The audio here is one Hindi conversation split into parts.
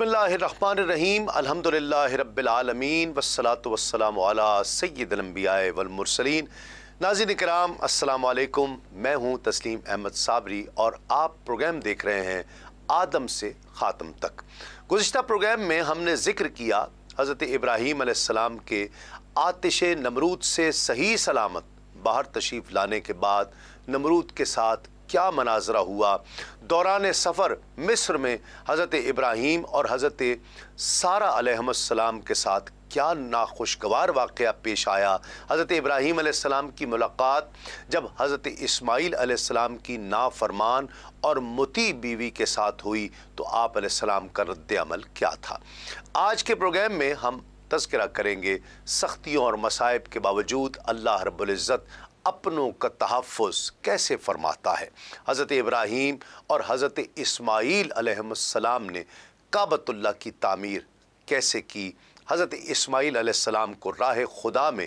बसमीम अलहमदिल्ला रबालमीन वसलात वसलाम सैदलम्बिया वलमरसलिन नाजिन कराम असलकम मैं हूँ तस्लीम अहमद साबरी और आप प्रोग्राम देख रहे हैं आदम से ख़ातम तक गुज्त प्रोग्राम में हमने ज़िक्र किया हज़रत इब्राहीम आसमाम के आतिश नमरूद से सही सलामत बाहर तशीफ लाने के बाद नमरूद के साथ क्या मनाजरा हुआ दौरान सफ़र मिस्र में हज़रत इब्राहीम और हज़रत सारा अलैहिस्सलाम के साथ क्या नाखुशगवार वाक़ पेश आया हज़रत इब्राहीम आसमाम की मुलाकात जब हज़रत इस्माईल आसमाम की नाफरमान और मुती बीवी के साथ हुई तो आप आसमाम का रद्दमल क्या था आज के प्रोग्राम में हम तस्करा करेंगे सख्तियों और मसाइब के बावजूद अल्लाह रब्ज़त अपनों का तहफ़ कैसे फरमाता है हज़रत इब्राहीम और हज़रत आसमाम ने काबतुल्ला की तामीर कैसे की हज़रत आसमाम को राह खुदा में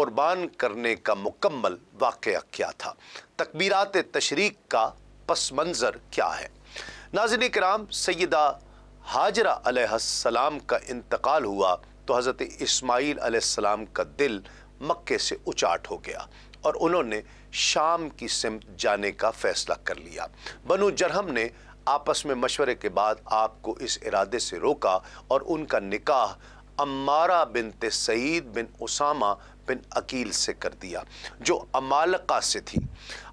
क़ुरबान करने का मुकम्मल वाक़ क्या था तकबीरत तशरीक का पस मंज़र क्या है नाजन कराम सैदा हाजरा सलाम का इंतकाल हुआ तो हज़रत इसमाईल आसमाम का दिल मक्के से उचाट हो गया और उन्होंने शाम की सिमत जाने का फैसला कर लिया बनु जरहम ने आपस में मशवरे के बाद आपको इस इरादे से रोका और उनका निकाह अम्मारा बिन सईद बिन उसामा बिन अकील से कर दिया जो अमालका से थी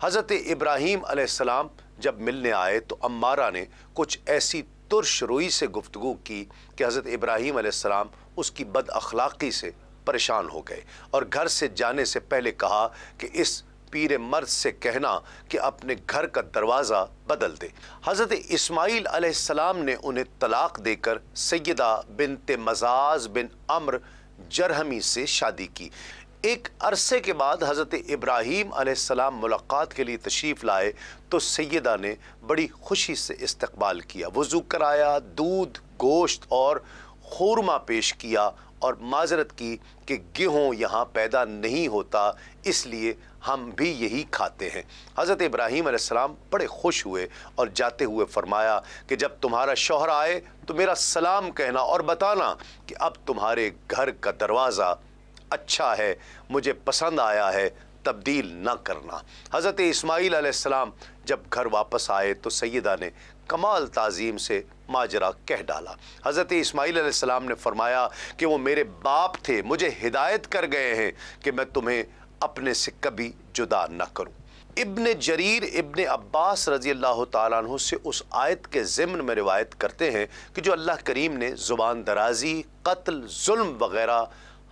हज़रत इब्राहीम अलैहिस्सलाम जब मिलने आए तो अम्मारा ने कुछ ऐसी तुरश रोई से गुफ्तु की कि हज़रत इब्राहीम अलैहिस्सलाम उसकी बद अखलाक़ी से परेशान हो गए और घर से जाने से पहले कहा कि इस पीर मर्द से कहना कि अपने घर का दरवाज़ा बदल दे हज़रत इस्माइल अलैहिस्सलाम ने उन्हें तलाक देकर सैदा बिनते मजाज बिन अम्र जरहमी से शादी की एक अरसे के बाद हज़रत इब्राहिम अलैहिस्सलाम मुलाकात के लिए तशरीफ़ लाए तो सैदा ने बड़ी खुशी से इस्तकबाल किया वज़ू कराया दूध गोश्त और खुरमा पेश किया और माजरत की कि गेहूँ यहाँ पैदा नहीं होता इसलिए हम भी यही खाते हैं हज़रत इब्राहीम आसमाम बड़े खुश हुए और जाते हुए फरमाया कि जब तुम्हारा शोहर आए तो मेरा सलाम कहना और बताना कि अब तुम्हारे घर का दरवाज़ा अच्छा है मुझे पसंद आया है तब्दील न करना हज़रत इसमाईल आसमाम जब घर वापस आए तो सैदा ने कमाल तज़ीम से माजरा कह डाला हज़रत इस्माईल ने फरमाया कि वो मेरे बाप थे मुझे हिदायत कर गए हैं कि मैं तुम्हें अपने से कभी जुदा न करूँ इबन जरीर इबन अब्बास रजी अल्लाह तु से उस आयत के ज़िमन में रिवायत करते हैं कि जो अल्लाह करीम ने ज़ुबान दराजी कत्ल जुल्म वगैरह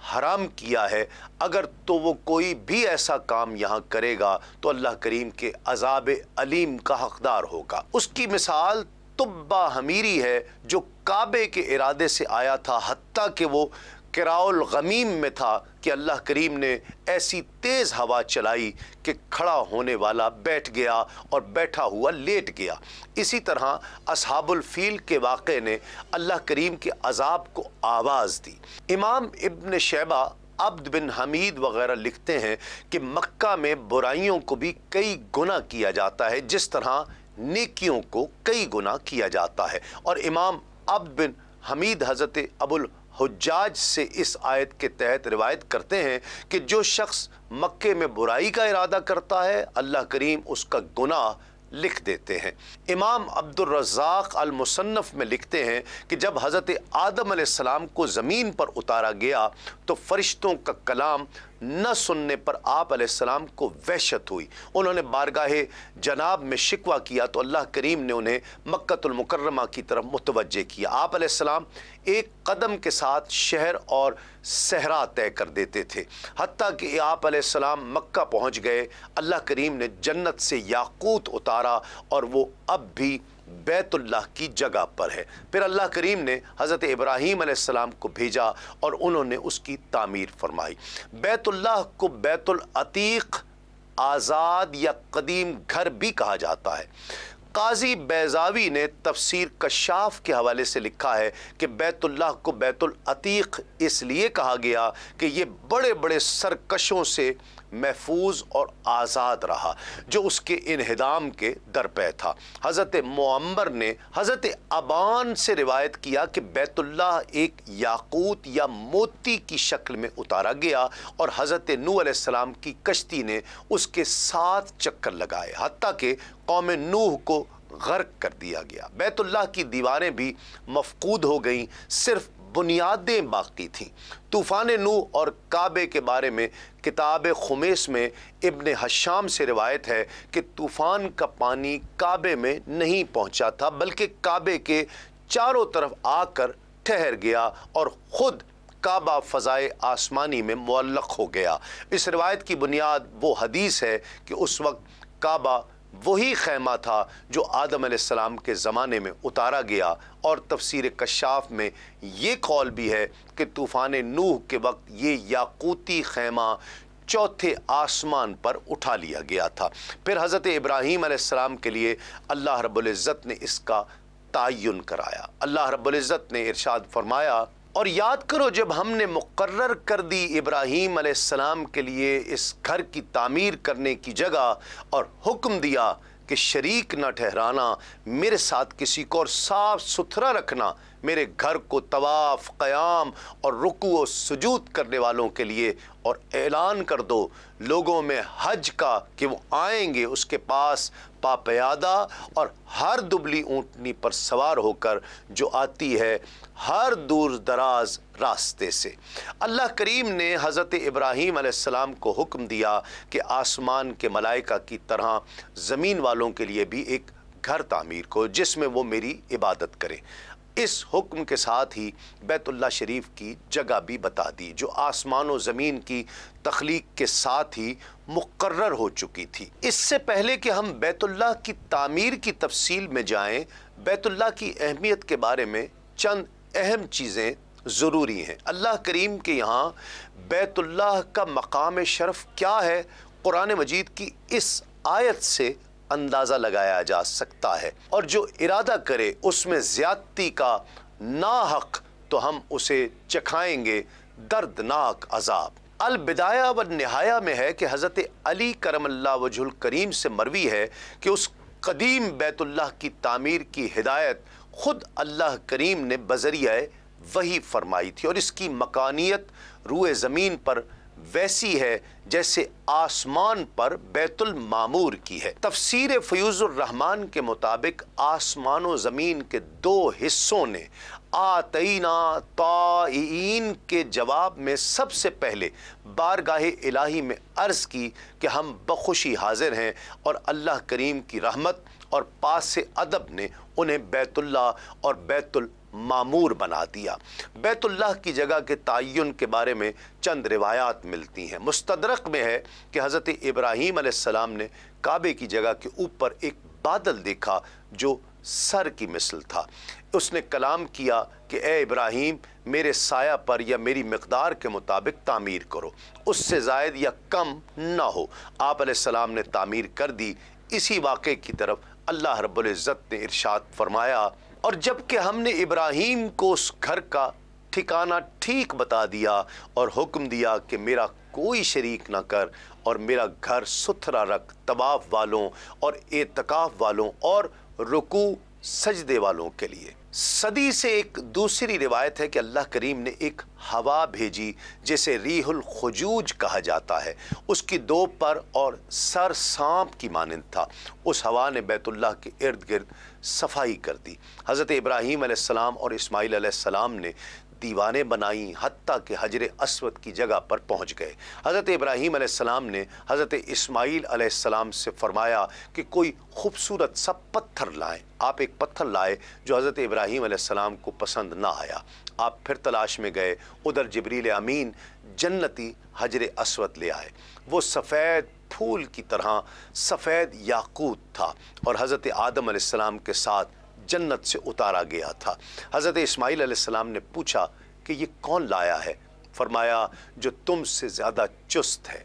हराम किया है अगर तो वो कोई भी ऐसा काम यहाँ करेगा तो अल्लाह करीम के अजाब अलीम का हकदार होगा उसकी मिसाल तुब्बा हमीरी है जो काबे के इरादे से आया था हती कि वो कराउल गमीम में था कि अल्लाह करीम ने ऐसी तेज़ हवा चलाई कि खड़ा होने वाला बैठ गया और बैठा हुआ लेट गया इसी तरह असहाबुलफ़ील के वाक़े ने अल्लाह करीम के अजाब को आवाज़ दी इमाम इब्न शैबा अब्द बिन हमीद वगैरह लिखते हैं कि मक्का में बुराइयों को भी कई गुना किया जाता है जिस तरह नेकियों को कई गुना किया जाता है और इमाम अब्द बिन हमीद हज़रत अबुल हजाज से इस आयत के तहत रिवायत करते हैं कि जो शख्स मक्के में बुराई का इरादा करता है अल्लाह करीम उसका गुनाह लिख देते हैं इमाम अब्दुलरजाक अलमुसन्फ़ में लिखते हैं कि जब हज़रत आदम को ज़मीन पर उतारा गया तो फ़रिश्तों का कलाम न सुनने पर आप आसमाम को वहशत हुई उन्होंने बारगाह जनाब में शिकवा किया तो अल्लाह करीम ने उन्हें मक्तुलमकरमा की तरफ मुतवजह किया आप आसमाम एक कदम के साथ शहर और सहरा तय कर देते थे हती कि आप आसमाम मक्का पहुँच गए अल्लाह करीम ने जन्नत से याकूत उतारा और वो अब भी बैतुल्लाह की जगह पर है फिर अल्लाह करीम ने हज़रत इब्राहीम सलाम को भेजा और उन्होंने उसकी तामीर फरमाई बैतुल्लाह को बैतुलअतीक आज़ाद या कदीम घर भी कहा जाता है काजी बैजावी ने तफसीर कशाफ के हवाले से लिखा है कि बैतुल्लाह को बैतुलअतीक इसलिए कहा गया कि ये बड़े बड़े सरकशों से महफूज और आज़ाद रहा जो उसके इनहदाम के दरपे था हज़रत मम्बर ने हज़रत अबान से रिवायत किया कि बैतुल्ला एक याकूत या मोती की शक्ल में उतारा गया और हज़रत नू आसम की कश्ती ने उसके साथ चक्कर लगाए हती कि कौम नूह को गर्क कर दिया गया बैतुल्ला की दीवारें भी मफकूद हो गईं सिर्फ बुनियादें बाकी थीं तूफ़ान नू और काबे के बारे में किताब खुमेस में इबन हशाम से रिवायत है कि तूफ़ान का पानी काबे में नहीं पहुंचा था बल्कि काबे के चारों तरफ आकर ठहर गया और ख़ुद काबा फ़ज़ाए आसमानी में मुल्लक हो गया इस रिवायत की बुनियाद वो हदीस है कि उस वक्त काबा वही खैमा था जो आदम आदम के ज़माने में उतारा गया और तफसीर कशाफ में ये कौल भी है कि तूफ़ान नूह के वक्त ये याकूती खैमा चौथे आसमान पर उठा लिया गया था फिर हज़रत इब्राहीम आसमाम के लिए अल्लाह रब्ज़त ने इसका तयन कराया अल्लाह रब्ज़त ने इरशाद फरमाया और याद करो जब हमने मुकर्र कर दी इब्राहीम आसमाम के लिए इस घर की तामीर करने की जगह और हुक्म दिया कि शरीक ना ठहराना मेरे साथ किसी को और साफ सुथरा रखना मेरे घर को तवाफ़ क़याम और रुकू व सजूद करने वालों के लिए और ऐलान कर दो लोगों में हज का कि वो आएंगे उसके पास पापयादा और हर दुबली ऊँटनी पर सवार होकर जो आती है हर दूर दराज रास्ते से अल्लाह करीम ने हज़रत इब्राहीम आसमाम को हुक्म दिया कि आसमान के मलाइका की तरह ज़मीन वालों के लिए भी एक घर तामीर को जिसमें वो मेरी इबादत करें इस हुक्म के साथ ही बैतुल्ला शरीफ की जगह भी बता दी जो आसमान और ज़मीन की तख्लीक के साथ ही मुकर्र हो चुकी थी इससे पहले कि हम बैतुल्ला की तामीर की तफसील में जाएं बैतुल्ला की अहमियत के बारे में चंद अहम चीज़ें ज़रूरी हैं अल्लाह करीम के यहाँ बैतुल्ला का मकाम शरफ क्या है कुरान मजीद की इस आयत से अंदाज़ा लगाया जा सकता है और जो इरादा करे उसमें ज़्यादती का हक तो हम उसे चखाएंगे दर्दनाक अजाब अलबिदाया व नहाया में है कि हज़रत अली करमल्ला वजुल करीम से मरवी है कि उस कदीम बैतुल्लाह की तामीर की हिदायत ख़ुद अल्लाह करीम ने बजरिया वही फरमाई थी और इसकी मकानियत रूए ज़मीन पर वैसी है जैसे आसमान पर बैतुल मामूर की है तफसीर रहमान के मुताबिक आसमान ज़मीन के दो हिस्सों ने आतना ताइन के जवाब में सबसे पहले बारगाह इलाही में अर्ज़ की कि हम बखुशी हाजिर हैं और अल्लाह करीम की रहमत और पास अदब ने उन्हें बैतुल्ला और बैतुल मामूर बना दिया बैतुल्लाह की जगह के तयन के बारे में चंद रिवायात मिलती हैं मुस्तदरक में है कि हज़रत इब्राहीम आसमाम ने काबे की जगह के ऊपर एक बादल देखा जो सर की मिसल था उसने कलाम किया कि ए इब्राहीम मेरे साया पर या मेरी मकदार के मुताबिक तामीर करो उससे ज़ायद या कम ना हो आप सलाम ने तामीर कर दी इसी वाक़े की तरफ अल्लाह रब्ज़त ने इरशाद फरमाया और जबकि हमने इब्राहिम को उस घर का ठिकाना ठीक बता दिया और हुक्म दिया कि मेरा कोई शरीक ना कर और मेरा घर सुथरा रख तबाफ वालों और एतकाफ़ वालों और रुकू सजदे वालों के लिए सदी से एक दूसरी रिवायत है कि अल्लाह करीम ने एक हवा भेजी जिसे रीहुल खजूज कहा जाता है उसकी दो पर और सर सांप की मानंद था उस हवा ने बैतुल्लाह के इर्द गिर्द सफाई कर दी हज़रत इब्राहीम और इस्माईल ने दीवाने बनाई हती के हजर असवद की जगह पर पहुँच गए हज़रत इब्राहीम आसमाम ने हज़रत इसमाइल आसमाम से फ़रमाया कि कोई खूबसूरत सा पत्थर लाएँ आप एक पत्थर लाए जो हज़रत इब्राहीम आसमाम को पसंद ना आया आप फिर तलाश में गए उधर जबरील अमीन जन्नती हजर असवद ले आए वो सफ़ेद फूल की तरह सफ़ेद याकूत था और हज़रत आदम आसमाम के साथ जन्नत से उतारा गया था हज़रत इसमाईल सलाम ने पूछा कि ये कौन लाया है फरमाया जो तुम से ज़्यादा चुस्त है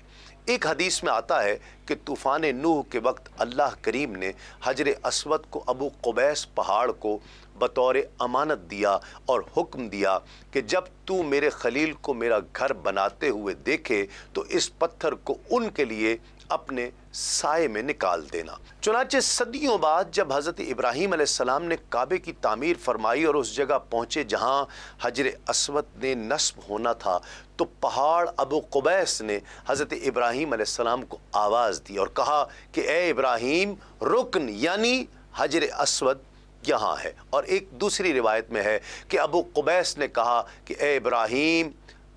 एक हदीस में आता है कि तूफ़ान नूह के वक्त अल्लाह करीम ने हजर असवद को अबू कुबैस पहाड़ को बतौर अमानत दिया और हुक्म दिया कि जब तू मेरे खलील को मेरा घर बनाते हुए देखे तो इस पत्थर को उनके लिए अपने साय में निकाल देना चुनाचे सदियों बाद जब हज़रत इब्राहीम सलाम ने काबे की तामीर फरमाई और उस जगह पहुँचे जहाँ हजर असवद ने नस्ब होना था तो पहाड़ अबू कुबैस ने हज़रत इब्राहीम सलाम को आवाज़ दी और कहा कि ए इब्राहिम रुकन यानी हजर असवद यहाँ है और एक दूसरी रिवायत में है कि अबू कुबैस ने कहा कि ए इब्राहिम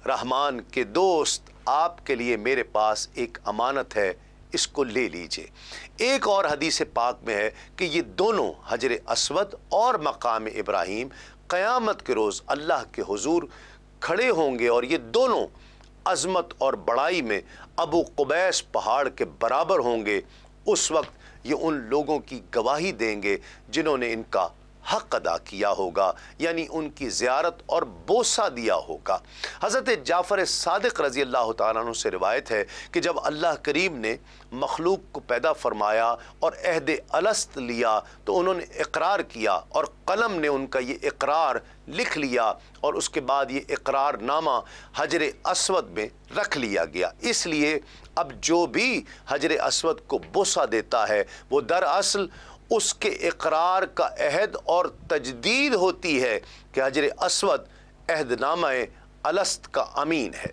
रहमान के दोस्त आपके लिए मेरे पास एक अमानत है इसको ले लीजिए एक और हदीस पाक में है कि ये दोनों हजर असवद और मकाम इब्राहीम क़यामत के रोज़ अल्लाह के हजूर खड़े होंगे और ये दोनों अजमत और बड़ाई में अबू कुबैस पहाड़ के बराबर होंगे उस वक्त ये उन लोगों की गवाही देंगे जिन्होंने इनका हक अदा किया होगा यानी उनकी ज़्यारत और बोसा दिया होगा हज़रत जाफ़र सदक रज़ी अल्लाह तु से रिवायत है कि जब अल्लाह करीम ने मखलूक को पैदा फरमाया और अहद अलस्त लिया तो उन्होंने इकरार किया और कलम ने उनका ये इकरार लिख लिया और उसके बाद ये इकरारनामा हजर असवद में रख लिया गया इसलिए अब जो भी हजर असवद को बोसा देता है वो दरअसल उसके इकरार का अहद और तजदीद होती है कि हजर असवद अहदनामा अलस्त का अमीन है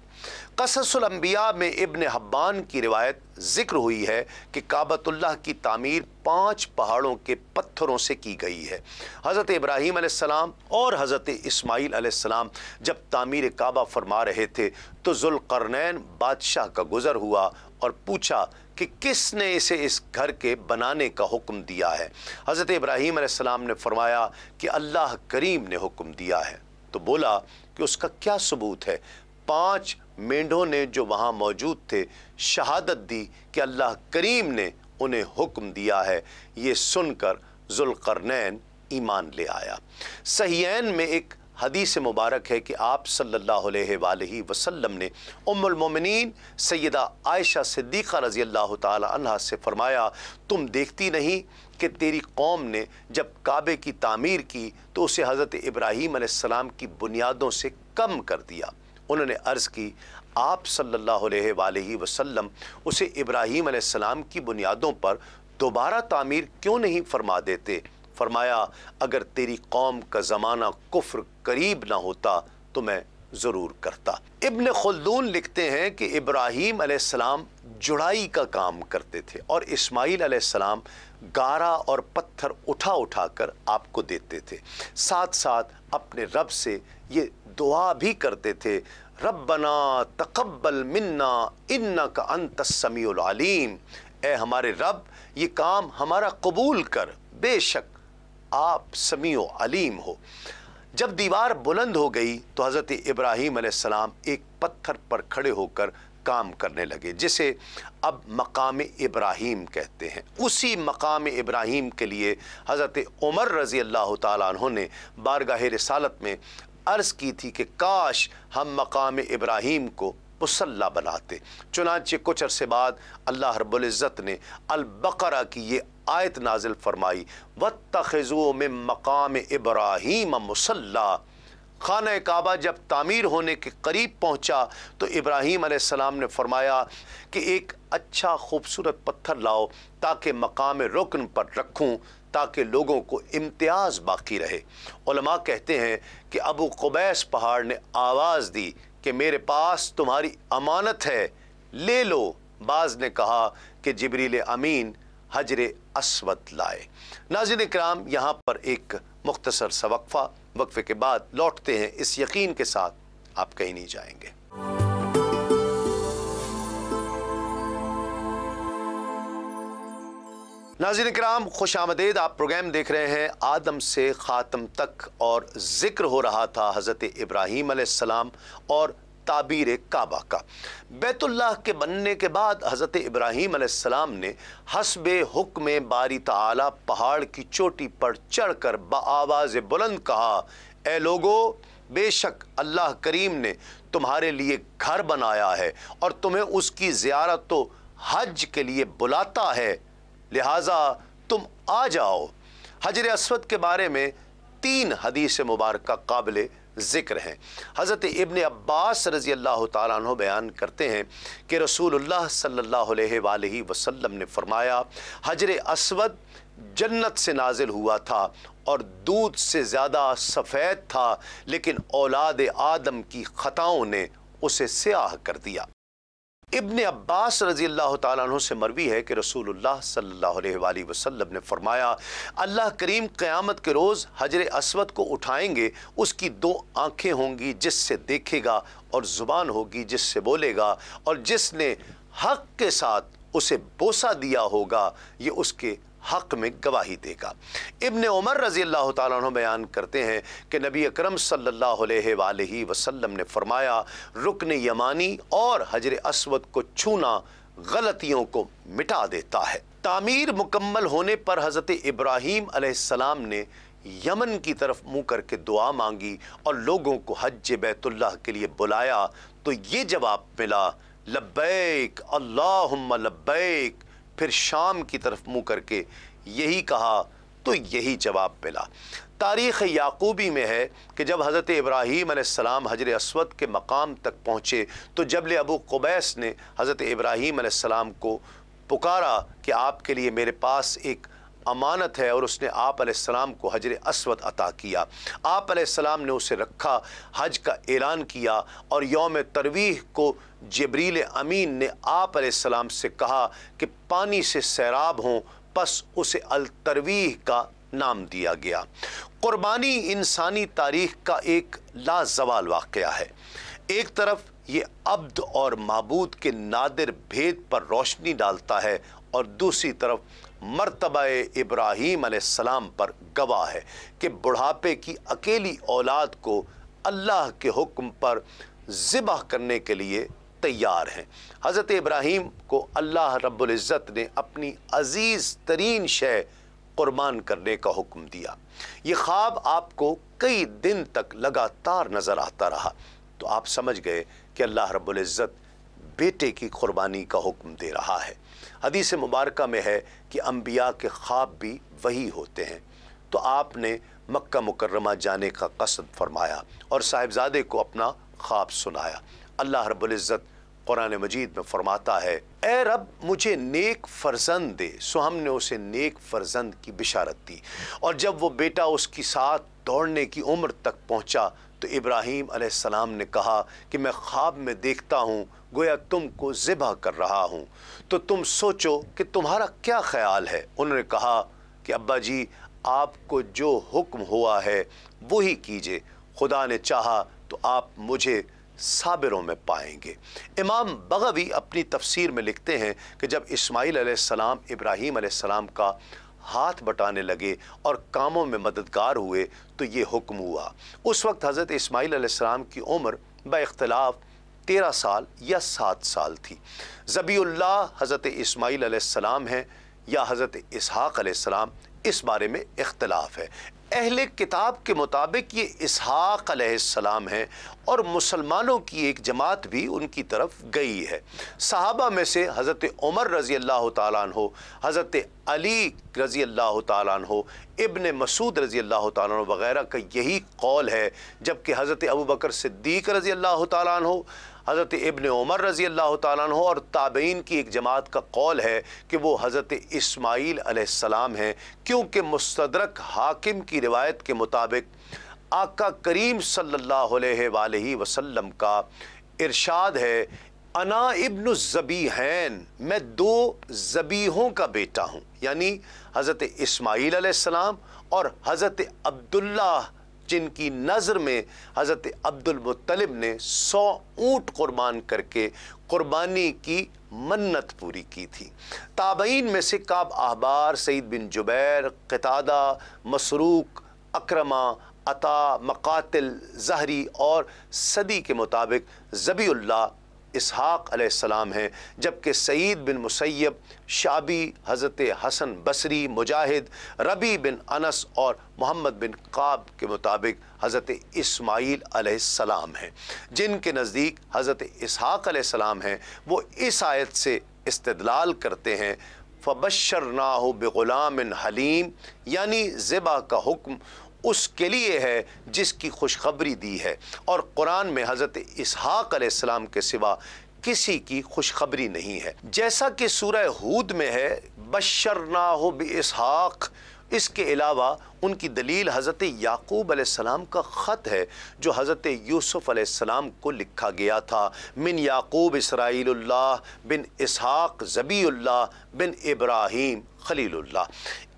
कससलम्बिया में इबन हब्बान की रिवायत ज़िक्र हुई है कि काबतुल्लाह की तामीर पांच पहाड़ों के पत्थरों से की गई है हज़रत इब्राहीम आसमाम और हज़रत इसमाइल आसमाम जब तामीर काबा फरमा रहे थे तो जुल्करनैन बादशाह का गुज़र हुआ और पूछा कि किसने इसे इस घर के बनाने का हुक्म दिया है हज़रत इब्राहीम आसमाम ने फरमाया कि अल्लाह करीम ने हुक्म दिया है तो बोला कि उसका क्या सबूत है पाँच मेंढों ने जो वहाँ मौजूद थे शहादत दी कि अल्लाह करीम ने उन्हें हुक्म दिया है ये सुनकर जुलकरनैन ईमान ले आया सहीन में एक हदीस मुबारक है कि आप सल्लल्लाहु अलैहि वसल्लम ने उम्मोमिन सैदा आयशा सिद्दीक़ा रज़ी अल्लाह तह से फ़रमाया तुम देखती नहीं कि तेरी कौम ने जब काबे की तामीर की तो उसे हज़रत इब्राहीम की बुनियादों से कम कर दिया उन्होंने अर्ज़ की आप सल्लल्लाहु अलैहि वसल्लम उसे इब्राहीम की बुनियादों पर दोबारा तामीर क्यों नहीं फरमा देते फरमाया अगर तेरी कौम का ज़माना कुफ्र करीब ना होता तो मैं ज़रूर करता इब्न खुलदून लिखते हैं कि इब्राहीम अलैहिस्सलाम जुड़ाई का काम करते थे और इस्माइल अलैहिस्सलाम गारा और पत्थर उठा उठा कर आपको देते थे साथ साथ अपने रब से ये दुआ भी करते थे रबना तकबल मन्ना इन्ना का अंत समीम ए हमारे रब ये काम हमारा कबूल कर बेशक आप समीओ अलीम हो जब दीवार बुलंद हो गई तो हज़रत इब्राहीम सलाम एक पत्थर पर खड़े होकर काम करने लगे जिसे अब मकाम इब्राहिम कहते हैं उसी मकाम इब्राहिम के लिए हज़रत उमर रज़ी अल्लाह तु ने बारगाह रसालत में अर्ज़ की थी कि काश हम मकाम इब्राहिम को मुसल्ला बनाते चुनाचे कुछ अरसे बाद अल्लाह रब्ज़त ने अलबकरा की ये आयत नाजिल फरमाई व तखज़ो में मकाम इब्राहीम मुसल्ला खाना काबा जब तामीर होने के करीब पहुँचा तो इब्राहीम सलाम ने फरमाया कि एक अच्छा खूबसूरत पत्थर लाओ ताकि मकाम रुकन पर रखूँ ताकि लोगों को इम्तियाज़ बाकी रहे कहते हैं कि अबू कुबैस पहाड़ ने आवाज़ दी कि मेरे पास तुम्हारी अमानत है ले लो बाज ने कहा कि जबरील अमीन हजर असवद लाए नाजिन कराम यहाँ पर एक मुख्तसर सा वक्फ़ा वक्फ़े के बाद लौटते हैं इस यकीन के साथ आप कहीं नहीं जाएंगे नाजिन कराम खुश आमदेद आप प्रोग्राम देख रहे हैं आदम से ख़ातम तक और ज़िक्र हो रहा था हज़रत इब्राहीम सलाम और ताबीर काबा का बैतुल्लाह के बनने के बाद हज़रत इब्राहीम सलाम ने हसब हुक्म बारी तला पहाड़ की चोटी पर चढ़ कर आवाज बुलंद कहा ए लोगो बेशक अल्लाह करीम ने तुम्हारे लिए घर बनाया है और तुम्हें उसकी ज़्यारत तो हज के लिए बुलाता है लिहाजा तुम आ जाओ हजर असवद के बारे में तीन हदीस मुबारक काबिल ज़िक्र हैं हज़रत इबन अब्बास रज़ी अल्लाह तु बयान करते हैं कि रसूलुल्लाह सल्लल्लाहु अलैहि वसल्लम ने फ़रमाया हजर असवद जन्नत से नाजिल हुआ था और दूध से ज़्यादा सफ़ेद था लेकिन औलाद आदम की ख़ताओं ने उसे स्याह कर दिया इब्ने अब्बास रजी अल्लाह तु से मरवी है कि रसूलुल्लाह सल्लल्लाहु अलैहि वसल्लम ने फरमाया अल्लाह करीम क़यामत के रोज़ हजर असवद को उठाएंगे उसकी दो आँखें होंगी जिससे देखेगा और ज़ुबान होगी जिससे बोलेगा और जिसने हक के साथ उसे बोसा दिया होगा ये उसके हक़ में गवाही देगा इबन उमर रज़ी अल्लाह तु बयान करते हैं कि नबी अकरम सल्लल्लाहु अलैहि वसल्लम ने फरमाया रुकन यमानी और हजर असवद को छूना गलतियों को मिटा देता है तामीर मुकम्मल होने पर हज़रत इब्राहीम आसमाम ने यमन की तरफ मुंह करके दुआ मांगी और लोगों को हज बैतुल्लाह के लिए बुलाया तो ये जवाब मिला लब्बैक अल्लाहुम्मा लब्बैक फिर शाम की तरफ मुँह करके यही कहा तो यही जवाब मिला तारीख़ याकूबी में है कि जब हज़रत इब्राहीम सलाम हजर असवद के मकाम तक पहुँचे तो जबल अबू कुबैस ने हज़रत इब्राहीम सलाम को पुकारा कि आपके लिए मेरे पास एक अमानत है और उसने आप सलाम को हजर असवद अता किया आप सलाम ने उसे रखा हज का ऐलान किया और योम तरवीह को जबरील अमीन ने आप सलाम से कहा कि पानी से सैराब हों बस उसे अलतरवीह का नाम दिया गया क़ुरबानी इंसानी तारीख का एक लाजवाल वाक़ है एक तरफ ये अब्द और मबूद के नादिर भेद पर रोशनी डालता है और दूसरी तरफ मरतबा इब्राहीम आसमाम पर गवाह है कि बुढ़ापे की अकेली औलाद को अल्लाह के हुक्म पर ज़िबह करने के लिए तैयार हैं हज़रत इब्राहीम को अल्लाह रब्ज़त ने अपनी अज़ीज़ तरीन शय क़ुरबान करने का हुक्म दिया ये ख्वाब आपको कई दिन तक लगातार नज़र आता रहा तो आप समझ गए कि अल्लाह रब्ज़त बेटे की कुरबानी का हुक्म दे रहा है हदीस मुबारक में है कि अम्बिया के ख्वाब भी वही होते हैं तो आपने मक्का मुकरमा जाने का कसद फरमाया और साहिबजादे को अपना ख्वाब सुनाया अल्लाह रबुल्ज़त कुरान मजीद में फरमाता है ए रब मुझे नेक फर्जंद दे सो हमने उसे नेक फर्जंद की बिशारत दी और जब वो बेटा उसकी साथ दौड़ने की उम्र तक पहुँचा तो इब्राहीम आसमाम ने कहा कि मैं ख्वाब में देखता हूँ गोया तुमको ज़िबा कर रहा हूँ तो तुम सोचो कि तुम्हारा क्या ख्याल है उन्होंने कहा कि अब्बा जी आपको जो हुक्म हुआ है वही कीजिए खुदा ने चाहा तो आप मुझे साबिरों में पाएंगे इमाम बगवी अपनी तफसीर में लिखते हैं कि जब इस्माईल सलाम इब्राहीम सलाम का हाथ बटाने लगे और कामों में मददगार हुए तो ये हुक्म हुआ उस वक्त हज़रत इसमाइल आसमाम की उम्र बख्तलाफ़ तेरह साल या सात साल थी ज़बील्ला हज़रत इस्माईल आसमाम हैं या हज़रत इसहाक़ इस बारे में इख्तलाफ है अहल किताब के मुताबिक ये इसहाक़ सलाम है और मुसलमानों की एक जमात भी उनकी तरफ गई है साहबा में से हज़रत उमर रज़ी अल्लाह तु हज़रत अली रज़ी अल्लाह हो इबन मसूद रज़ी अल्लाह तु वग़ैरह का यही कौल है जबकि हज़रत अबू बकर सिद्दीक रज़ी अल्लाह हो हज़रत इबन उमर रज़ी अल्लाह तु और ताबेन की एक जमात का कौल है कि वो हज़रत इसमाईल आसमाम हैं क्योंकि मुस्तरक हाकिम की रिवायत के मुताबिक आका करीम सल्ला वसलम का इरशाद है अना इब्न ज़बीहैन मैं दो ज़बीहों का बेटा हूँ यानी हज़रत इसमाईल आसमाम और हज़रत अब्दुल्ला जिनकी नज़र में हज़रत अब्दुलमतलब ने सौ ऊँट कुर्बान करके कुर्बानी की मन्नत पूरी की थी ताबईन में से Kaab Ahbar Saeed bin Jubair Qatada Masruq Ikrima Ata Muqatil जहरी और सदी के मुताबिक ज़बील्ला इसहाक़्लाम हैं जबकि सईद बिन मुसैब शाबी हज़रत हसन बसरी मुजाहिद रबी बिन अनस और मोहम्मद बिन काब के मुताबिक हज़रत इसमाईल सलाम हैं जिनके नज़दीक हज़रत इसहाक़्लाम हैं वो इस आयत से इस्तलाल करते हैं फ़बशर ना हो हलीम यानी ज़िबा का हुक्म उसके लिए है जिसकी खुशखबरी दी है और कुरान में हज़रत इसहाक़ के सिवा किसी की खुशखबरी नहीं है जैसा कि सूरह हूद में है बशर ना हो इसके अलावा उनकी दलील हज़रत याकूब अलैहिस्सलाम का ख़त है जो हज़रत यूसुफ़ अलैहिस्सलाम को लिखा गया था मिन याकूब इसराइल्लाह बिन इसहाक ज़बील्ला बिन इब्राहीम खलील्ला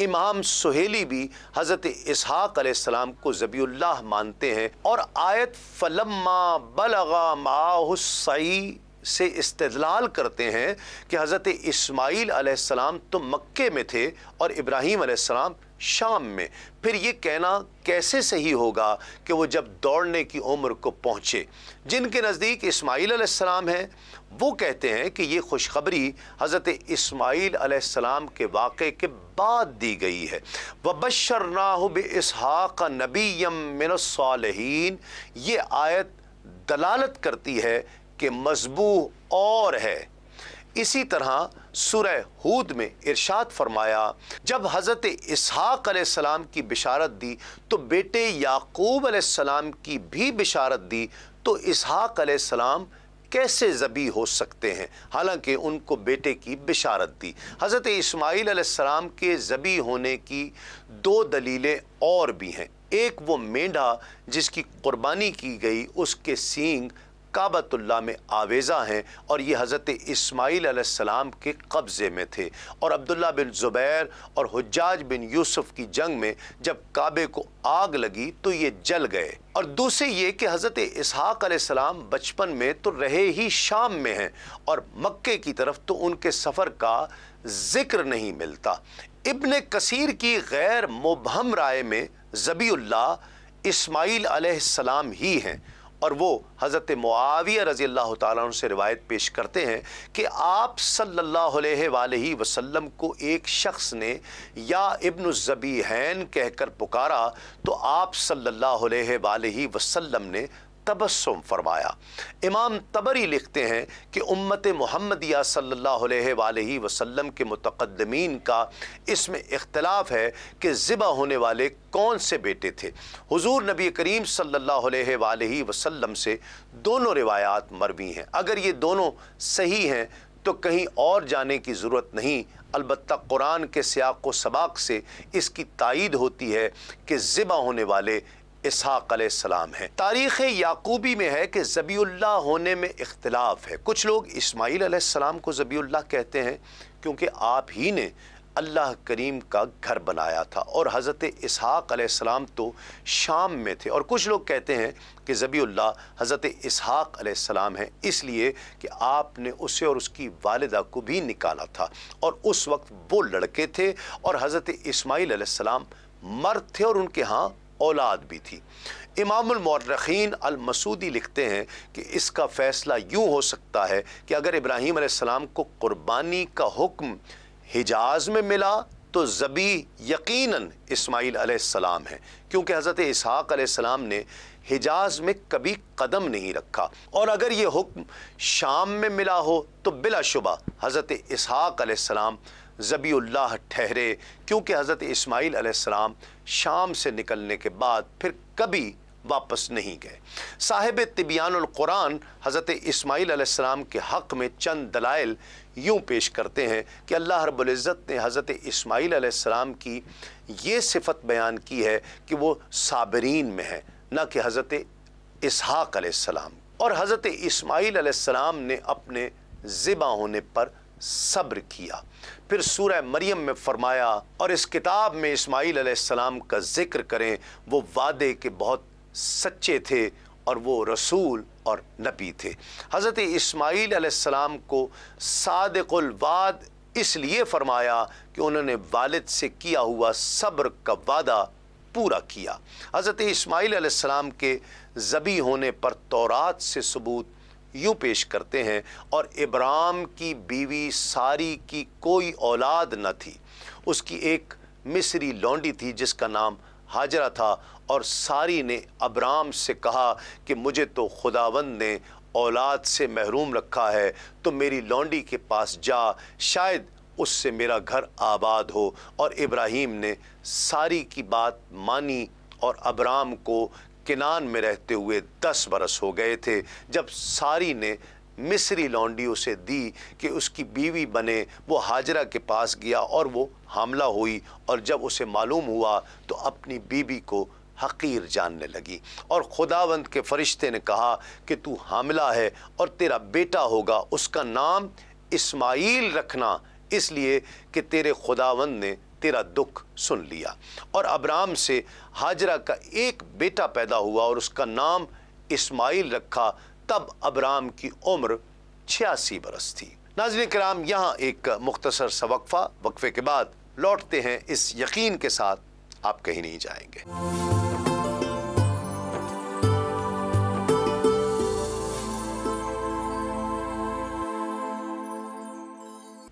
इमाम सुहेली भी हज़रत इसहाक अलैहिस्सलाम को ज़बील्ला मानते हैं और आयत फ़लम्मा बलगा माहुसई से इस्तलाल करते हैं कि हज़रत इस्माईल आसमाम तो मक्के में थे और इब्राहीम आसमाम शाम में फिर ये कहना कैसे सही होगा कि वो जब दौड़ने की उम्र को पहुँचे जिनके नज़दीक इस्माईल आसमाम हैं वो कहते हैं कि ये खुशखबरी हज़रत इस्माईल आसमाम के वाक़े के बाद दी गई है वबशर नाहब इसहाक़ नबी यमिन ये आयत दलालत करती है कि मजबू और है इसी तरह सुरह हूद में इरशाद फरमाया जब हज़रत इसहाक सलाम की बिशारत दी तो बेटे याकूब सलाम की भी बिशारत दी तो इसहाक कैसे जबी हो सकते हैं हालांकि उनको बेटे की बिशारत दी हज़रत इस्माईल सलाम के जबी होने की दो दलीलें और भी हैं एक वो मेंढा जिसकी कुर्बानी की गई उसके सींग काबतुल्ला में आवेज़ा हैं और ये हज़रत इस्माईल सलाम के कब्ज़े में थे और अब्दुल्ला बिन ज़ुबैर और हजाज बिन यूसुफ की जंग में जब काबे को आग लगी तो ये जल गए और दूसरे ये कि हज़रत इसहाक बचपन में तो रहे ही शाम में हैं और मक्के की तरफ तो उनके सफ़र का ज़िक्र नहीं मिलता इबन कसीर की गैर मुबहम राय में ज़बील्ला इसमाईल सलाम ही हैं और वो हज़रत मुआविया रज़ी अल्लाह तारा से रिवायत पेश करते हैं कि आप सल्लल्लाहु अलैहि वसल्लम को एक शख्स ने या इब्न ज़बीहैन कहकर पुकारा तो आप सल्लल्लाहु अलैहि वसल्लम ने तबस्सुम फरमाया इमाम तबरी लिखते हैं कि उम्मत महमदिया सल्ला अलैहि के मतकदमीन का इसमें इख्तलाफ है कि ज़िबा होने वाले कौन से बेटे थे हजूर नबी करीम सल्ला वसम से दोनों रिवायात मरवी हैं अगर ये दोनों सही हैं तो कहीं और जाने की ज़रूरत नहीं अलबत् कुरान के स्याक व सबाक से इसकी तइद होती है कि ज़िबा होने वाले इसहाक सलाम है तारीख़ याकूबी में है कि ज़बील्ला होने में इख्तलाफ है कुछ लोग इसमाईल सलाम को ज़बील्ला कहते हैं क्योंकि आप ही ने अल्लाह करीम का घर बनाया था और हज़रत इसहाक तो शाम में थे और कुछ लोग कहते हैं कि ज़बील्ला हज़रत इसहाक सलाम हैं इसलिए कि आपने उसे और उसकी वालदा को भी निकाला था और उस वक्त वो लड़के थे और हज़रत इसमाईल सलाम मर्द थे और उनके यहाँ औलाद भी थी इमामरखीन अलमसूदी लिखते हैं कि इसका फ़ैसला यूँ हो सकता है कि अगर इब्राहीम आसमाम को क़ुरबानी का हुक्म हिजाज में मिला तो ज़बी यकीन इस्माईल आसमाम है क्योंकि हज़रत इसहाक़ आसमाम ने हिजाज में कभी कदम नहीं रखा और अगर ये हुक्म शाम में मिला हो तो बिलाशुबा हज़रत इसहाक़ आसमाम ज़बील्ला ठहरे क्योंकि हज़रत इस्माईल आसमाम शाम से निकलने के बाद फिर कभी वापस नहीं गए साहिब तबियानकुरान हज़रत इसमाइल आसमाम के हक़ में चंद दलाइल यूँ पेश करते हैं कि अल्लाह रब्ज़त ने हज़रत इस्माईल आसमाम की ये सिफत बयान की है कि वो साबरीन में है न कि हज़रत इसहाक़ और हज़रत इस्माईल आसमाम ने अपने ज़िबा होने पर सब्र किया फिर सूर मरियम में फरमाया और इस किताब में इसमाइल आसमाम का जिक्र करें वो वादे के बहुत सच्चे थे और वो रसूल और नबी थे हज़रत इसमाइल आसमाम को सादकुलवाद इसलिए फरमाया कि उन्होंने वालिद से किया हुआ सब्र का वादा पूरा किया हज़रत इसमाइल आसमाम के जबी होने पर तोरात से सबूत यूँ पेश करते हैं और इब्राम की बीवी सारी की कोई औलाद न थी उसकी एक मिस्री लौंडी थी जिसका नाम हाजरा था और सारी ने अब्राम से कहा कि मुझे तो खुदावंद ने औलाद से महरूम रखा है तो मेरी लौंडी के पास जा शायद उससे मेरा घर आबाद हो और इब्राहिम ने सारी की बात मानी और अब्राम को किनान में रहते हुए दस बरस हो गए थे जब सारी ने मिस्री लॉन्डी उसे दी कि उसकी बीवी बने वो हाजरा के पास गया और वो हमला हुई और जब उसे मालूम हुआ तो अपनी बीवी को हकीर जानने लगी और खुदावंद के फरिश्ते ने कहा कि तू हमला है और तेरा बेटा होगा उसका नाम इस्माइल रखना इसलिए कि तेरे खुदावंद ने तेरा दुख सुन लिया और अब्राम से हाजरा का एक बेटा पैदा हुआ और उसका नाम इस्माइल रखा तब अब्राम की उम्र छियासी बरस थी नाजन कराम यहाँ एक मुख्तसर वक्फा वक्फे के बाद लौटते हैं इस यकीन के साथ आप कहीं नहीं जाएंगे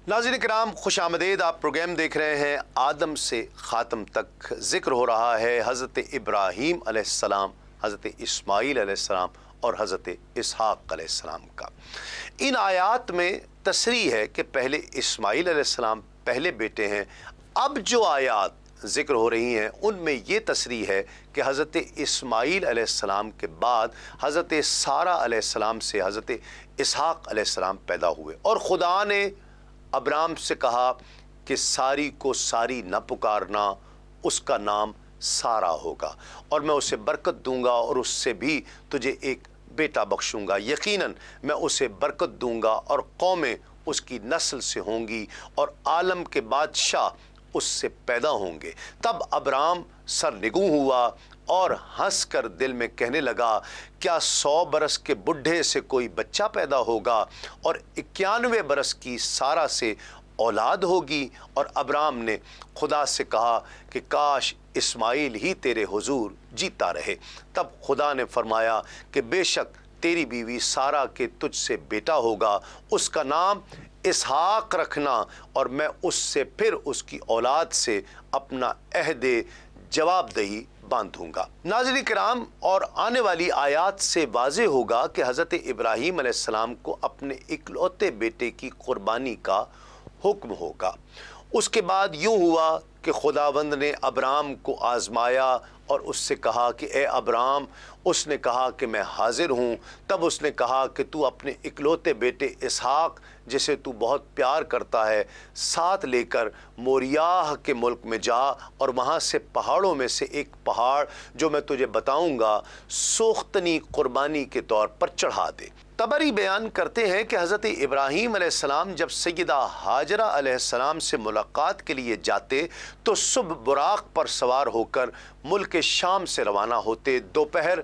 नाजिन कराम खुश आमदेद आप प्रोग्राम देख रहे हैं आदम से ख़ातम तक जिक्र हो रहा है हज़रत इब्राहीम आसमाम हज़रत इस्माईल आसमाम और हज़रत इसहाक़ का इन आयात में तसरी है कि पहले इस्माईल आसमाम पहले बेटे हैं अब जो आयात ज़िक्र हो रही हैं उनमें ये तसरी है कि हज़रत इस्माईल आसमाम के बाद हज़रत सारा आसमाम से हज़रत इसहाक़ पैदा हुए और ख़ुदा ने अब्राम से कहा कि सारी को सारी न पुकारना उसका नाम सारा होगा और मैं उसे बरकत दूंगा और उससे भी तुझे एक बेटा बख्शूंगा यकीनन मैं उसे बरकत दूंगा और कौमें उसकी नस्ल से होंगी और आलम के बादशाह उससे पैदा होंगे तब अब्राम सरनिगु हुआ और हंस कर दिल में कहने लगा क्या सौ बरस के बुढ़े से कोई बच्चा पैदा होगा और इक्यानवे बरस की सारा से औलाद होगी और अब्राम ने खुदा से कहा कि काश इस्माइल ही तेरे हुजूर जीता रहे तब खुदा ने फरमाया कि बेशक तेरी बीवी सारा के तुझसे बेटा होगा उसका नाम इसहाक रखना और मैं उससे फिर उसकी औलाद से अपना अहद जवाबदही बांधूंगा नाजर नाजरी कराम और आने वाली आयात से वाज होगा कि हज़रत इब्राहिम आसमाम को अपने इकलौते बेटे की कुर्बानी का हुक्म होगा उसके बाद यूँ हुआ कि खुदावंद ने अब्राम को आज़माया और उससे कहा कि ए अब्राम उसने कहा कि मैं हाज़िर हूँ तब उसने कहा कि तू अपने इकलौते बेटे इसहाक जिसे तू बहुत प्यार करता है साथ लेकर मोरियाह के मुल्क में जा और वहाँ से पहाड़ों में से एक पहाड़ जो मैं तुझे बताऊँगा सोख्तनी क़ुरबानी के तौर पर चढ़ा दे तबरी बयान करते हैं कि हज़रत इब्राहिम सलाम जब सैदा हाजरा सलाम से मुलाकात के लिए जाते तो सुबह बुराक पर सवार होकर मुल्क शाम से रवाना होते दोपहर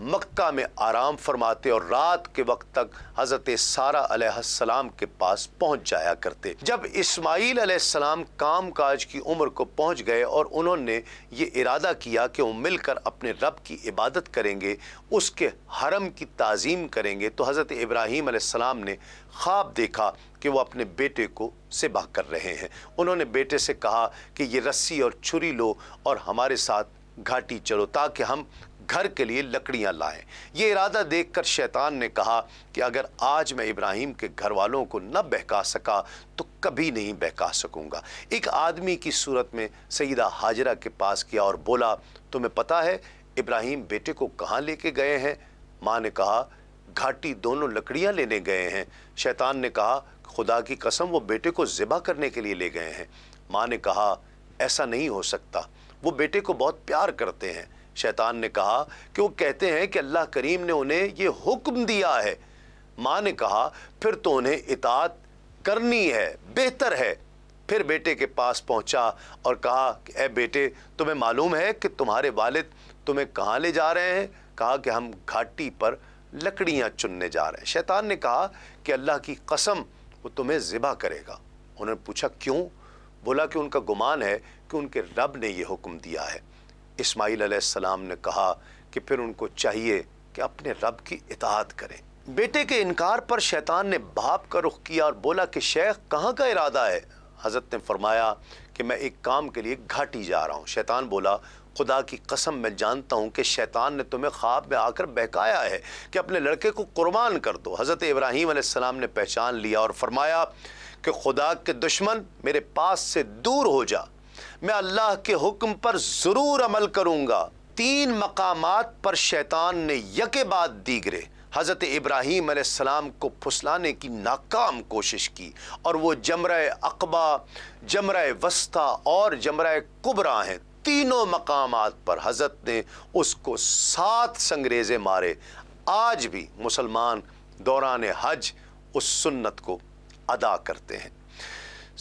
मक्का में आराम फरमाते और रात के वक्त तक हज़रत सारा अलैहिस्सलाम के पास पहुंच जाया करते जब इस्माइल अलैहिस्सलाम काम काज की उम्र को पहुंच गए और उन्होंने ये इरादा किया कि वो मिलकर अपने रब की इबादत करेंगे उसके हरम की ताज़ीम करेंगे तो हज़रत इब्राहीम सलाम ने ख्वाब देखा कि वो अपने बेटे को सिबा कर रहे हैं उन्होंने बेटे से कहा कि ये रस्सी और छुरी लो और हमारे साथ घाटी चलो ताकि हम घर के लिए लकड़ियां लाएं ये इरादा देखकर शैतान ने कहा कि अगर आज मैं इब्राहिम के घर वालों को न बहका सका तो कभी नहीं बहका सकूंगा एक आदमी की सूरत में सईदा हाजरा के पास किया और बोला तुम्हें पता है इब्राहिम बेटे को कहाँ लेके गए हैं माँ ने कहा घाटी दोनों लकड़ियाँ लेने गए हैं शैतान ने कहा खुदा की कसम वो बेटे को ज़िबा करने के लिए ले गए हैं माँ ने कहा ऐसा नहीं हो सकता वो बेटे को बहुत प्यार करते हैं शैतान ने कहा कि वो कहते हैं कि अल्लाह करीम ने उन्हें ये हुक्म दिया है माँ ने कहा फिर तो उन्हें इतात करनी है बेहतर है फिर बेटे के पास पहुँचा और कहा कि ए बेटे तुम्हें मालूम है कि तुम्हारे वालिद तुम्हें कहाँ ले जा रहे हैं कहा कि हम घाटी पर लकड़ियाँ चुनने जा रहे हैं शैतान ने कहा कि अल्लाह की कसम वो तुम्हें ज़िबा करेगा उन्होंने पूछा क्यों बोला कि उनका गुमान है कि उनके रब ने यह हुक्म दिया है इस्माईल सलाम ने कहा कि फिर उनको चाहिए कि अपने रब की इतहात करें बेटे के इनकार पर शैतान ने बाप का रुख किया और बोला कि शेख कहाँ का इरादा है हज़रत ने फरमाया कि मैं एक काम के लिए घाटी जा रहा हूँ शैतान बोला खुदा की कसम मैं जानता हूँ कि शैतान ने तुम्हें ख्वाब में आकर बहकाया है कि अपने लड़के को कुर्बान कर दो हज़रत इब्राहीम सलाम ने पहचान लिया और फरमाया कि खुदा के दुश्मन मेरे पास से दूर हो जा मैं अल्लाह के हुक्म पर ज़रूर अमल करूँगा तीन मकाम पर शैतान ने यके बाद दीगरे हज़रत इब्राहीम सलाम को फुसलाने की नाकाम कोशिश की और वो जमरा अकबा जमरा वस्ता और जमरा कुबरा हैं तीनों मकाम पर हज़रत ने उसको सात संग्रेज़े मारे आज भी मुसलमान दौरान हज उस सुन्नत को अदा करते हैं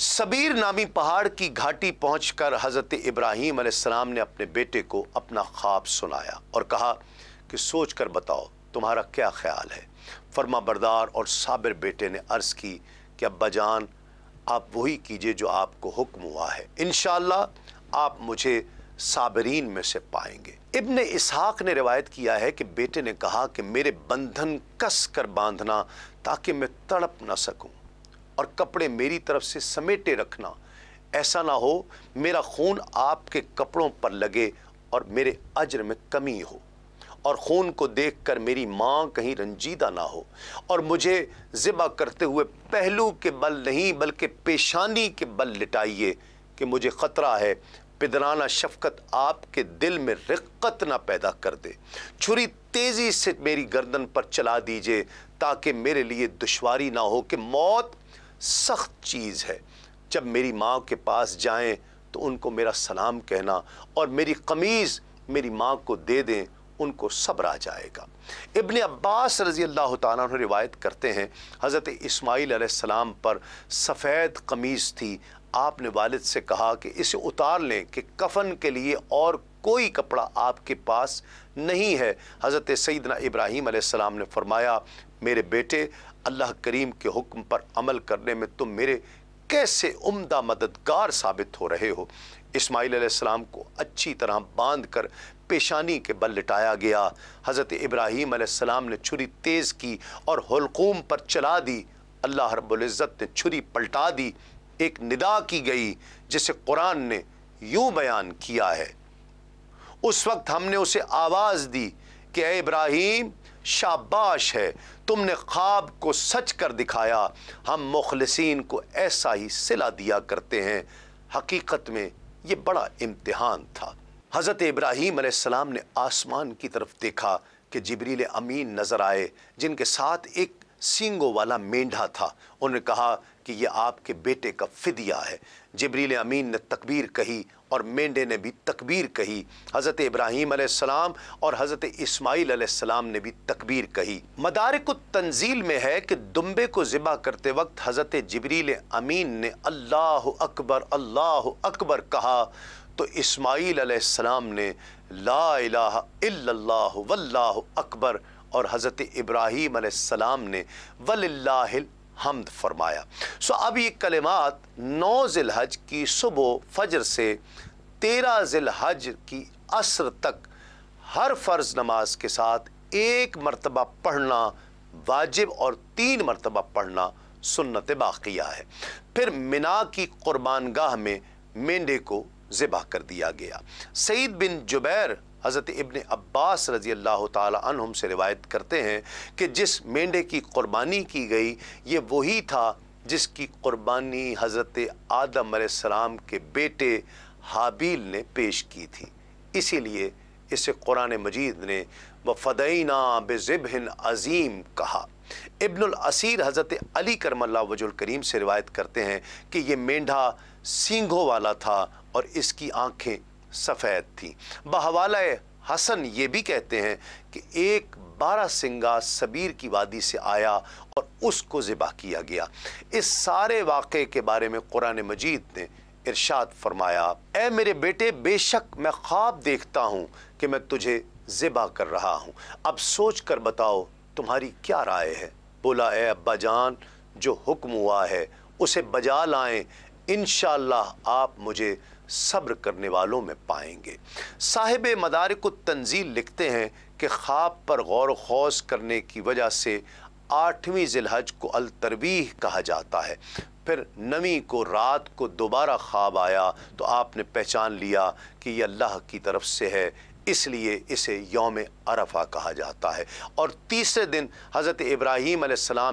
सबीर नामी पहाड़ की घाटी पहुंचकर हज़रत इब्राहिम अलैहिस्सलाम ने अपने बेटे को अपना ख्वाब सुनाया और कहा कि सोच कर बताओ तुम्हारा क्या ख्याल है फर्मा बरदार और साबिर बेटे ने अर्ज़ की कि अब्बा जान आप वही कीजिए जो आपको हुक्म हुआ है इन आप मुझे साबरीन में से पाएंगे इब्न इसहाक ने रिवायत किया है कि बेटे ने कहा कि मेरे बंधन कस कर बांधना ताकि मैं तड़प ना सकूं और कपड़े मेरी तरफ से समेटे रखना ऐसा ना हो मेरा खून आपके कपड़ों पर लगे और मेरे अजर में कमी हो और खून को देखकर मेरी माँ कहीं रंजीदा ना हो और मुझे ज़िबा करते हुए पहलू के बल नहीं बल्कि पेशानी के बल लिटाइए कि मुझे ख़तरा है पिदराना शफकत आपके दिल में रिक्कत ना पैदा कर दे छुरी तेज़ी से मेरी गर्दन पर चला दीजिए ताकि मेरे लिए दुश्वारी ना हो कि मौत सख्त चीज़ है जब मेरी माँ के पास जाएं तो उनको मेरा सलाम कहना और मेरी कमीज़ मेरी माँ को दे दें उनको सब्र आ जाएगा इबन अब्बास रजी अल्लाह तु रिवायत करते हैं हज़रत इस्माईल सलाम पर सफ़ेद कमीज़ थी आपने वालिद से कहा कि इसे उतार लें कि कफन के लिए और कोई कपड़ा आपके पास नहीं है हज़रत सईदना इब्राहीम सलाम ने फरमाया मेरे बेटे अल्लाह करीम के हुक्म पर अमल करने में तुम मेरे कैसे उम्दा मददगार साबित हो रहे हो इस्माईल आसमाम को अच्छी तरह बांध कर पेशानी के बल लिटाया गया हज़रत इब्राहीम आसमाम ने छुरी तेज़ की और हलकूम पर चला दी अल्लाह रब्ज़त ने छुरी पलटा दी एक निदा की गई जिसे कुरान ने यूँ बयान किया है उस वक्त हमने उसे आवाज़ दी कि इब्राहीम शाबाश है तुमने ख्वाब को सच कर दिखाया हम मुखलसिन को ऐसा ही सिला दिया करते हैं हकीकत में ये बड़ा इम्तहान था हज़रत इब्राहिम आसमाम ने आसमान की तरफ देखा कि जबरील अमीन नज़र आए जिनके साथ एक सींगों वाला मेंढा था उन्होंने कहा कि यह आपके बेटे का फिदिया है जबरील अमीन ने तकबीर कही और मेंढे ने भी तकबीर कही हज़रत इब्राहिम सलाम और हज़रत इस्माइल सलाम ने भी तकबीर कही मदारक तंजील में है कि दुम्बे को ज़िबा करते वक्त हज़रत जबरील अमीन ने अल्लाह अकबर अल्लाह अकबर कहा तो इस्माइल सलाम ने ला इल्लल्लाह अकबर और हज़रत इब्राहिम सलाम ने वल्लाहिल हमद फरमाया सो अब ये कलमात नौ ज़िलहज की सुबह फजर से तेरह ज़िलहज की असर तक हर फ़र्ज़ नमाज के साथ एक मरतबा पढ़ना वाजिब और तीन मरतबा पढ़ना सुन्नत बाक़िया है फिर मिना की कुर्बानगाह में मेंढे को ज़िबा कर दिया गया सईद बिन जुबैर हज़रत इबन अब्बास रज़ी अल्लाह तहम से रिवायत करते हैं कि जिस मेंढे की क़ुरबानी की गई ये वही था जिसकी क़ुरबानी हज़रत आदम सलाम के बेटे हाबील ने पेश की थी इसीलिए इसे कुरान मजीद ने व फ़दईना अज़ीम कहा इब्न असीर हज़रत अली करमल वजुल करीम से रिवायत करते हैं कि ये मेंढा सींगों वाला था और इसकी आँखें सफ़ेद थी बहवाल हसन ये भी कहते हैं कि एक बारह सिंगा सबीर की वादी से आया और उसको ज़िबा किया गया इस सारे वाक़े के बारे में कुरान मजीद ने इरशाद फरमाया ए मेरे बेटे बेशक मैं ख्वाब देखता हूँ कि मैं तुझे ज़िबा कर रहा हूँ अब सोच कर बताओ तुम्हारी क्या राय है बोला ए अब्बा जान जो हुक्म हुआ है उसे बजा लाएँ इन आप मुझे सब्र करने वालों में पाएंगे साहिब मदारक तंजील लिखते हैं कि ख्वाब पर गौर खौस करने की वजह से आठवीं जिलहज को अलतरवीह कहा जाता है फिर नवी को रात को दोबारा ख्वाब आया तो आपने पहचान लिया कि यह अल्लाह की तरफ से है इसलिए इसे योम अरफा कहा जाता है और तीसरे दिन हज़रत इब्राहीम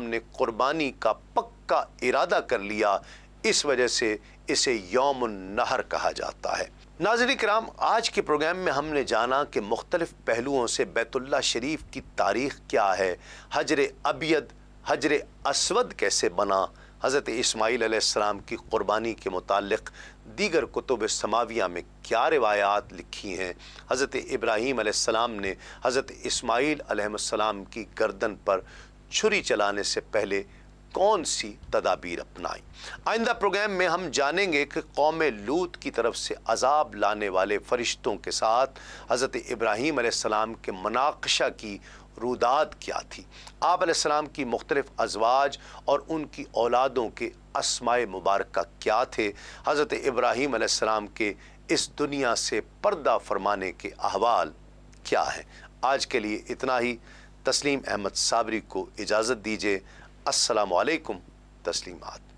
ने कुर्बानी का पक्का इरादा कर लिया इस वजह से इसे योम नहर कहा जाता है नाजर कराम आज के प्रोग्राम में हमने जाना कि मुख्तलिफ पहलुओं से बैतुल्ला शरीफ की तारीख क्या है हजर अबियद हजर असवद कैसे बना हज़रत इसमाईल आसमाम की क़ुरबानी के मुतक़ दीगर कुतुब समाविया में क्या रिवायात लिखी हैं हज़रत इब्राहीम आसमाम ने हज़रत इसमाईल आसमाम की गर्दन पर छुरी चलाने से पहले कौन सी तदाबीर अपनाई आइंदा प्रोग्राम में हम जानेंगे कि कौम लूत की तरफ से अजाब लाने वाले फरिश्तों के साथ हज़रत इब्राहीम आसमाम के मनाक्षा की रुदाद क्या थी आप की मुख्तलिफ़ अजवाज और उनकी औलादों के असमाय मुबारक क्या थे हज़रत इब्राहीम आसमाम के इस दुनिया से पर्दा फरमाने के अहवाल क्या हैं आज के लिए इतना ही तस्लीम अहमद साबरी को इजाज़त दीजिए असलकुम तस्लीमात